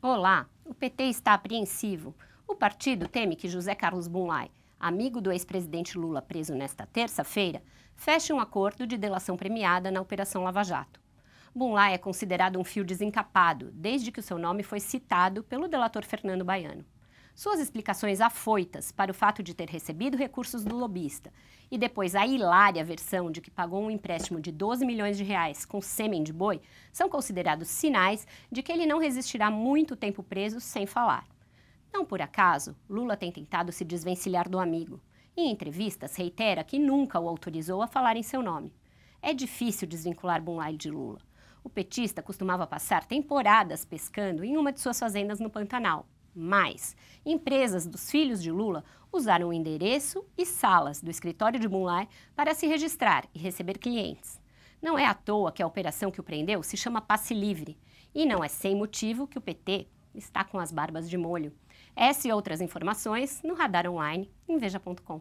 Olá, o PT está apreensivo. O partido teme que José Carlos Bunlai, amigo do ex-presidente Lula preso nesta terça-feira, feche um acordo de delação premiada na Operação Lava Jato. Bunlai é considerado um fio desencapado desde que o seu nome foi citado pelo delator Fernando Baiano. Suas explicações afoitas para o fato de ter recebido recursos do lobista e depois a hilária versão de que pagou um empréstimo de 12 milhões de reais com sêmen de boi são considerados sinais de que ele não resistirá muito tempo preso sem falar. Não por acaso, Lula tem tentado se desvencilhar do amigo. Em entrevistas, reitera que nunca o autorizou a falar em seu nome. É difícil desvincular Bunlai de Lula. O petista costumava passar temporadas pescando em uma de suas fazendas no Pantanal mais. Empresas dos filhos de Lula usaram o endereço e salas do escritório de Moonlight para se registrar e receber clientes. Não é à toa que a operação que o prendeu se chama passe livre. E não é sem motivo que o PT está com as barbas de molho. Essa e outras informações no Radar Online em Veja.com.